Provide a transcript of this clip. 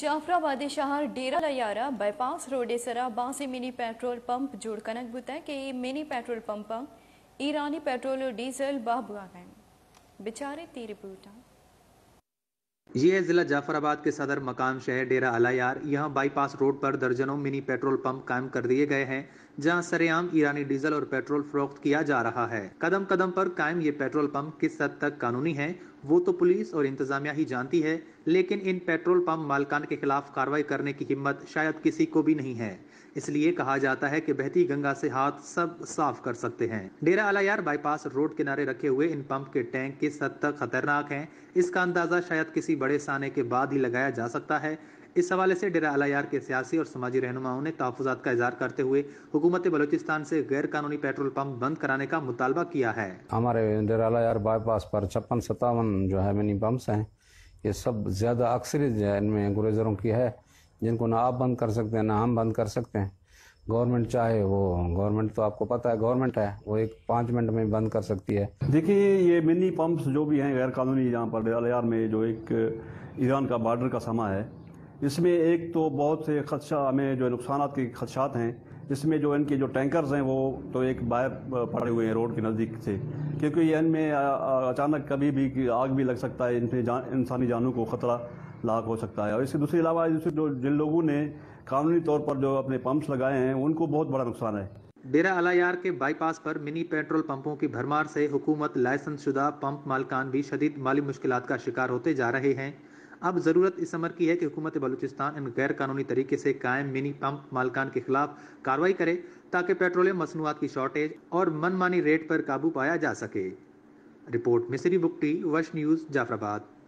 જાફરાબાદી શહેર ડેરાલયારા બાયપાસ રોડેસરા બાસી मिनी पेट्रोल पंप जोड़ कनक बुता के मिनी पेट्रोल पंप ईरानी पेट्रोल और डीजल गए बेचारे बूटा ये जिला जाफराबाद के सदर मकान शहर डेरा अलायार यहाँ बाईपास रोड पर दर्जनों मिनी पेट्रोल पंप कायम कर दिए गए हैं जहाँ सरेआम ईरानी डीजल और पेट्रोल फरोख्त किया जा रहा है कदम कदम पर कायम ये पेट्रोल पंप किस हद तक कानूनी है वो तो पुलिस और इंतजामिया ही जानती है लेकिन इन पेट्रोल पंप मालकान के खिलाफ कार्रवाई करने की हिम्मत शायद किसी को भी नहीं है इसलिए कहा जाता है कि बहती गंगा से हाथ सब साफ कर सकते हैं डेरा अलायार बाईपास रोड किनारे रखे हुए इन पंप के टैंक किस हद तक खतरनाक हैं इसका अंदाजा शायद किसी बड़े साने के बाद ही लगाया जा सकता है इस हवाले से डेरा अलायार के सियासी और समाजी रहनुमाओं ने तहफात का इजहार करते हुए हुकूमत बलोचिस्तान से गैर कानूनी पेट्रोल पंप बंद कराने का मुतालबा किया है हमारे डेरा अलायार बाईपास पर छप्पन सत्तावन जो है मिनी पंप्स हैं ये सब ज़्यादा अक्सरियत है में गुरेजरों की है जिनको ना आप बंद कर सकते हैं ना हम बंद कर सकते हैं गवर्नमेंट चाहे वो गवर्नमेंट तो आपको पता है गवर्नमेंट है वो एक पाँच मिनट में बंद कर सकती है देखिए ये मिनी पंप्स जो भी हैं गैर कानूनी यहाँ पर डाल में जो एक ईरान का बॉर्डर का समा है इसमें एक तो बहुत से खदशा में जो नुकसान के खदशात हैं इसमें जो इनके जो टैंकर्स हैं वो तो एक बाय पड़े हुए हैं रोड के नज़दीक से क्योंकि ये इनमें अचानक कभी भी आग भी लग सकता है इनसे जा, इंसानी जानों को ख़तरा लाक हो सकता है और इसके दूसरे अलावा जो जिन लोगों ने कानूनी तौर पर जो अपने पंप्स लगाए हैं उनको बहुत बड़ा नुकसान है डेरा अलायार के बाईपास पर मिनी पेट्रोल पंपों की भरमार से हुकूमत लाइसेंस शुदा पंप मालकान भी शदीद माली मुश्किल का शिकार होते जा रहे हैं अब ज़रूरत इस अमर की है कि हुकूमत बलूचिस्तान इन गैर कानूनी तरीके से कायम मिनी पंप मालकान के खिलाफ कार्रवाई करे ताकि पेट्रोलियम मसनूआत की शॉर्टेज और मनमानी रेट पर काबू पाया जा सके रिपोर्ट मिसरी बुकटी वश न्यूज़ जाफराबाद